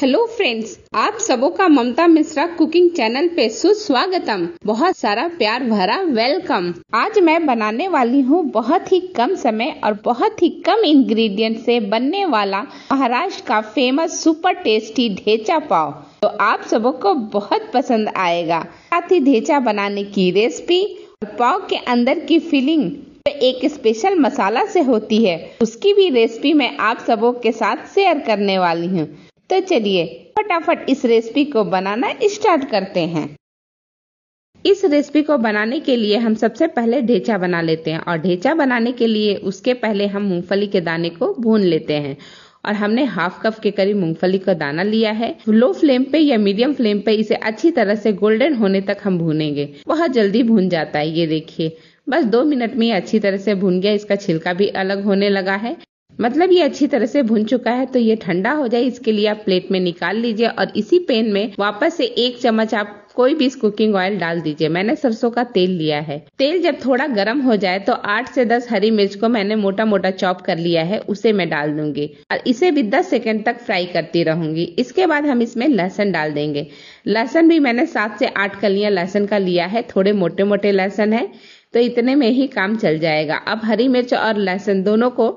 hello friends आप सबो का ममता मिश्रा कुकिंग चैनल पे सुस्वागतम बहुत सारा प्यार भरा वेलकम आज मैं बनाने वाली हूँ बहुत ही कम समय और बहुत ही कम इंग्रेडिएंट से बनने वाला महाराष्ट्र का फेमस सुपर टेस्टी ढेचा पाव तो आप सब को बहुत पसंद आएगा साथ ही ढेचा बनाने की रेसिपी और पाव के अंदर की फीलिंग तो एक स्पेशल मसाला से होती है उसकी भी रेसिपी मैं आप सबो के साथ शेयर करने वाली हूँ तो चलिए फटाफट इस रेसिपी को बनाना स्टार्ट करते हैं इस रेसिपी को बनाने के लिए हम सबसे पहले ढेचा बना लेते हैं और ढेचा बनाने के लिए उसके पहले हम मूंगफली के दाने को भून लेते हैं और हमने हाफ कप के करीब मूंगफली का दाना लिया है लो फ्लेम पे या मीडियम फ्लेम पे इसे अच्छी तरह से गोल्डन होने तक हम भूनेंगे बहुत जल्दी भून जाता है ये देखिए बस दो मिनट में अच्छी तरह से भून गया इसका छिलका भी अलग होने लगा है मतलब ये अच्छी तरह से भुन चुका है तो ये ठंडा हो जाए इसके लिए आप प्लेट में निकाल लीजिए और इसी पेन में वापस से एक चम्मच आप कोई भी इस कुकिंग ऑयल डाल दीजिए मैंने सरसों का तेल लिया है तेल जब थोड़ा गर्म हो जाए तो आठ से दस हरी मिर्च को मैंने मोटा मोटा चॉप कर लिया है उसे मैं डाल दूंगी और इसे भी दस सेकेंड तक फ्राई करती रहूंगी इसके बाद हम इसमें लहसन डाल देंगे लहसन भी मैंने सात से आठ कलियां लहसन का लिया है थोड़े मोटे मोटे लहसन है तो इतने में ही काम चल जाएगा अब हरी मिर्च और लहसुन दोनों को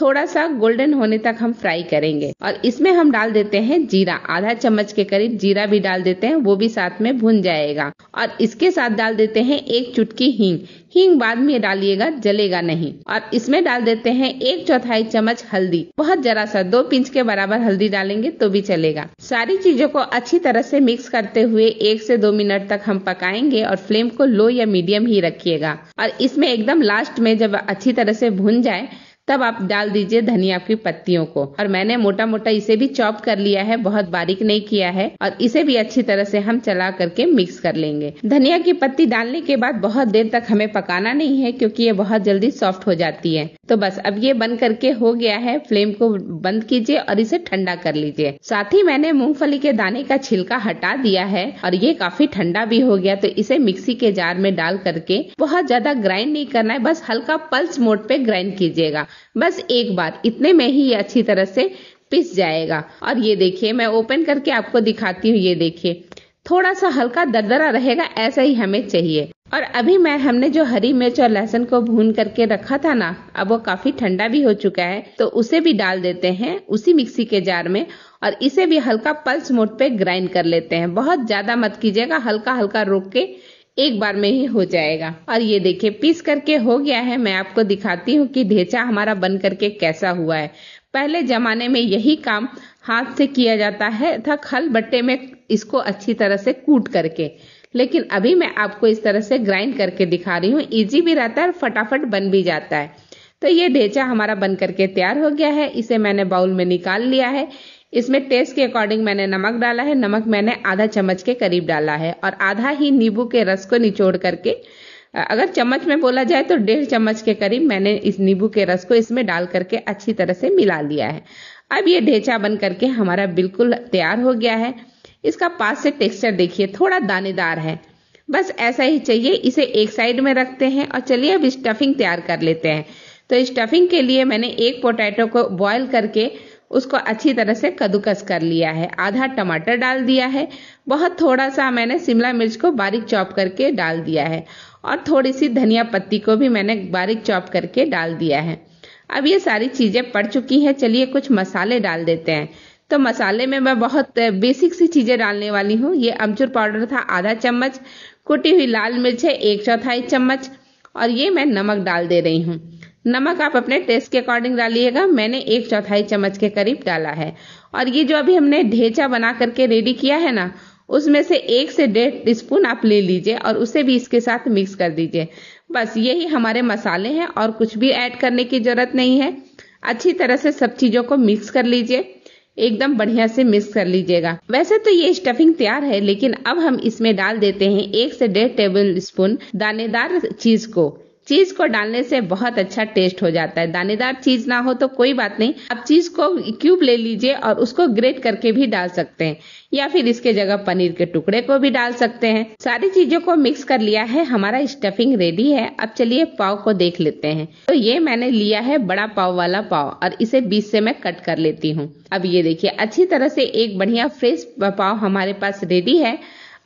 थोड़ा सा गोल्डन होने तक हम फ्राई करेंगे और इसमें हम डाल देते हैं जीरा आधा चम्मच के करीब जीरा भी डाल देते हैं वो भी साथ में भुन जाएगा और इसके साथ डाल देते हैं एक चुटकी हींग हींग बाद में डालिएगा जलेगा नहीं और इसमें डाल देते हैं एक चौथाई चम्मच हल्दी बहुत जरा सा दो पिंच के बराबर हल्दी डालेंगे तो भी चलेगा सारी चीजों को अच्छी तरह से मिक्स करते हुए एक से दो मिनट तक हम पकाएंगे और फ्लेम को लो या मीडियम ही रखिएगा और इसमें एकदम लास्ट में जब अच्छी तरह से भून जाए तब आप डाल दीजिए धनिया की पत्तियों को और मैंने मोटा मोटा इसे भी चॉप कर लिया है बहुत बारीक नहीं किया है और इसे भी अच्छी तरह से हम चला करके मिक्स कर लेंगे धनिया की पत्ती डालने के बाद बहुत देर तक हमें पकाना नहीं है क्योंकि ये बहुत जल्दी सॉफ्ट हो जाती है तो बस अब ये बंद करके हो गया है फ्लेम को बंद कीजिए और इसे ठंडा कर लीजिए साथ ही मैंने मूंगफली के दाने का छिलका हटा दिया है और ये काफी ठंडा भी हो गया तो इसे मिक्सी के जार में डाल करके बहुत ज्यादा ग्राइंड नहीं करना है बस हल्का पल्स मोड पे ग्राइंड कीजिएगा बस एक बार इतने में ही ये अच्छी तरह से पिस जाएगा और ये देखिए मैं ओपन करके आपको दिखाती हूँ ये देखिए थोड़ा सा हल्का दरदरा रहेगा ऐसा ही हमें चाहिए और अभी मैं हमने जो हरी मिर्च और लहसुन को भून करके रखा था ना अब वो काफी ठंडा भी हो चुका है तो उसे भी डाल देते हैं उसी मिक्सी के जार में और इसे भी हल्का पल्स मोड पे ग्राइंड कर लेते हैं बहुत ज्यादा मत कीजिएगा हल्का हल्का रोक के एक बार में ही हो जाएगा और ये देखिए पीस करके हो गया है मैं आपको दिखाती हूँ कि ढेचा हमारा बन करके कैसा हुआ है पहले जमाने में यही काम हाथ से किया जाता है था खल बट्टे में इसको अच्छी तरह से कूट करके लेकिन अभी मैं आपको इस तरह से ग्राइंड करके दिखा रही हूँ इजी भी रहता है और फटाफट बन भी जाता है तो ये ढेचा हमारा बन करके तैयार हो गया है इसे मैंने बाउल में निकाल लिया है इसमें टेस्ट के अकॉर्डिंग मैंने नमक डाला है नमक मैंने आधा चम्मच के करीब डाला है और आधा ही नींबू के रस को निचोड़ करके अगर चम्मच में बोला जाए तो डेढ़ चम्मच के करीब मैंने इस नींबू के रस को इसमें डाल करके अच्छी तरह से मिला लिया है अब ये ढेचा बन करके हमारा बिल्कुल तैयार हो गया है इसका पास से टेक्सचर देखिए थोड़ा दानेदार है बस ऐसा ही चाहिए इसे एक साइड में रखते हैं और चलिए अब स्टफिंग तैयार कर लेते हैं तो स्टफिंग के लिए मैंने एक पोटैटो को बॉयल करके उसको अच्छी तरह से कद्दूकस कर लिया है आधा टमाटर डाल दिया है बहुत थोड़ा सा मैंने शिमला मिर्च को बारीक चॉप करके डाल दिया है और थोड़ी सी धनिया पत्ती को भी मैंने बारीक चॉप करके डाल दिया है अब ये सारी चीज़ें पड़ चुकी हैं चलिए कुछ मसाले डाल देते हैं तो मसाले में मैं बहुत बेसिक सी चीज़ें डालने वाली हूँ ये अमचूर पाउडर था आधा चम्मच कुटी हुई लाल मिर्च है एक चौथाई चम्मच और ये मैं नमक डाल दे रही हूँ नमक आप अपने टेस्ट के अकॉर्डिंग डालिएगा मैंने एक चौथाई चम्मच के करीब डाला है और ये जो अभी हमने ढेचा बना करके रेडी किया है ना उसमें से एक से डेढ़ स्पून आप ले लीजिए और उसे भी इसके साथ मिक्स कर दीजिए बस यही हमारे मसाले हैं और कुछ भी ऐड करने की जरूरत नहीं है अच्छी तरह से सब चीजों को मिक्स कर लीजिए एकदम बढ़िया से मिक्स कर लीजिएगा वैसे तो ये स्टफिंग तैयार है लेकिन अब हम इसमें डाल देते हैं एक से डेढ़ टेबल स्पून दानेदार चीज को चीज को डालने से बहुत अच्छा टेस्ट हो जाता है दानेदार चीज ना हो तो कोई बात नहीं आप चीज को क्यूब ले लीजिए और उसको ग्रेट करके भी डाल सकते हैं या फिर इसके जगह पनीर के टुकड़े को भी डाल सकते हैं सारी चीजों को मिक्स कर लिया है हमारा स्टफिंग रेडी है अब चलिए पाव को देख लेते हैं तो ये मैंने लिया है बड़ा पाव वाला पाव और इसे बीच से मैं कट कर लेती हूँ अब ये देखिए अच्छी तरह से एक बढ़िया फ्रेश पाव हमारे पास रेडी है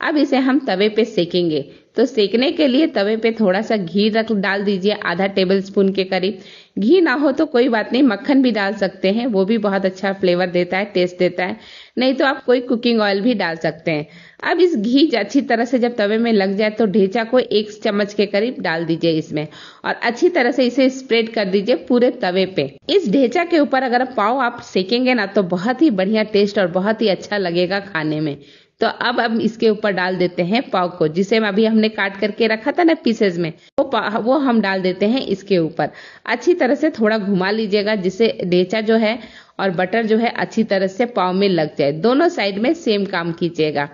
अब इसे हम तवे पे सेकेंगे तो सेकने के लिए तवे पे थोड़ा सा घी रख डाल दीजिए आधा टेबल स्पून के करीब घी ना हो तो कोई बात नहीं मक्खन भी डाल सकते हैं वो भी बहुत अच्छा फ्लेवर देता है टेस्ट देता है नहीं तो आप कोई कुकिंग ऑयल भी डाल सकते हैं अब इस घी अच्छी तरह से जब तवे में लग जाए तो ढेचा को एक चम्मच के करीब डाल दीजिए इसमें और अच्छी तरह से इसे स्प्रेड कर दीजिए पूरे तवे पे इस ढेचा के ऊपर अगर पाव आप सेकेंगे ना तो बहुत ही बढ़िया टेस्ट और बहुत ही अच्छा लगेगा खाने में तो अब हम इसके ऊपर डाल देते हैं पाव को जिसे अभी हमने काट करके रखा था ना पीसेज में वो वो हम डाल देते हैं इसके ऊपर अच्छी तरह से थोड़ा घुमा लीजिएगा जिससे डेचा जो है और बटर जो है अच्छी तरह से पाव में लग जाए दोनों साइड में सेम काम कीजिएगा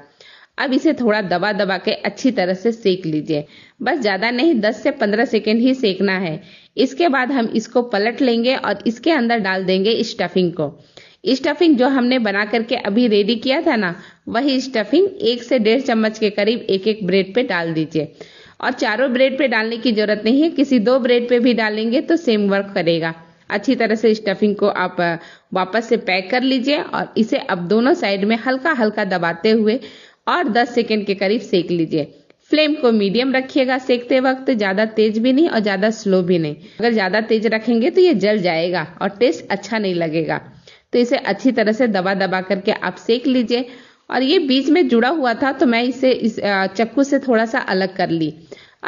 अब इसे थोड़ा दबा दबा के अच्छी तरह से सेक लीजिए बस ज़्यादा नहीं 10 से 15 सेकेंड ही सेकना है इसके बाद हम इसको पलट लेंगे और इसके अंदर डाल देंगे स्टफिंग को स्टफिंग जो हमने बना करके अभी रेडी किया था ना वही स्टफिंग एक से डेढ़ चम्मच के करीब एक एक ब्रेड पे डाल दीजिए और चारों ब्रेड पे डालने की जरूरत नहीं है किसी दो ब्रेड पे भी डालेंगे तो सेम वर्क करेगा अच्छी तरह से स्टफिंग को आप वापस से पैक कर लीजिए और इसे अब दोनों साइड में हल्का हल्का दबाते हुए और 10 सेकेंड के करीब सेक लीजिए फ्लेम को मीडियम रखिएगा सेकते वक्त ज़्यादा तेज भी नहीं और ज़्यादा स्लो भी नहीं अगर ज़्यादा तेज रखेंगे तो ये जल जाएगा और टेस्ट अच्छा नहीं लगेगा तो इसे अच्छी तरह से दबा दबा करके आप सेक लीजिए और ये बीच में जुड़ा हुआ था तो मैं इसे इस चक्कू से थोड़ा सा अलग कर ली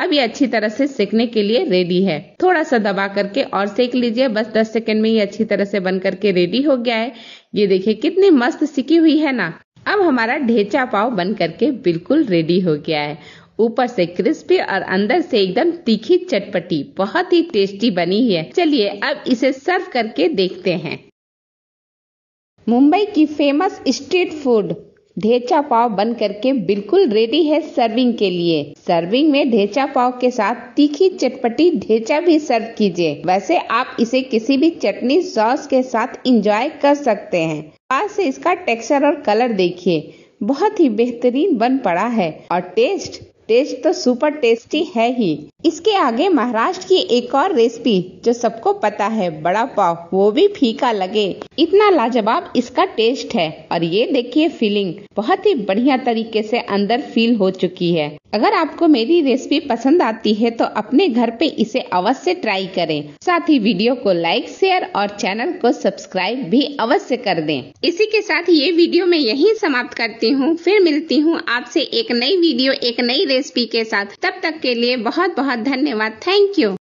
अब ये अच्छी तरह से सेकने के लिए रेडी है थोड़ा सा दबा करके और सेक लीजिए बस 10 सेकंड में ये अच्छी तरह से बन करके रेडी हो गया है ये देखिए कितनी मस्त सिकी हुई है ना अब हमारा ढेचा पाव बन करके बिल्कुल रेडी हो गया है ऊपर से क्रिस्पी और अंदर से एकदम तीखी चटपटी बहुत ही टेस्टी बनी है चलिए अब इसे सर्व करके देखते हैं मुंबई की फेमस स्ट्रीट फूड ढेचा पाव बन करके बिल्कुल रेडी है सर्विंग के लिए सर्विंग में ढेचा पाव के साथ तीखी चटपटी ढेचा भी सर्व कीजिए वैसे आप इसे किसी भी चटनी सॉस के साथ इंजॉय कर सकते हैं पास से इसका टेक्सचर और कलर देखिए बहुत ही बेहतरीन बन पड़ा है और टेस्ट टेस्ट तो सुपर टेस्टी है ही इसके आगे महाराष्ट्र की एक और रेसिपी जो सबको पता है बड़ा पाव वो भी फीका लगे इतना लाजवाब इसका टेस्ट है और ये देखिए फीलिंग बहुत ही बढ़िया तरीके से अंदर फील हो चुकी है अगर आपको मेरी रेसिपी पसंद आती है तो अपने घर पे इसे अवश्य ट्राई करें साथ ही वीडियो को लाइक शेयर और चैनल को सब्सक्राइब भी अवश्य कर दें इसी के साथ ये वीडियो मैं यहीं समाप्त करती हूँ फिर मिलती हूँ आपसे एक नई वीडियो एक नई रेसिपी के साथ तब तक के लिए बहुत बहुत धन्यवाद थैंक यू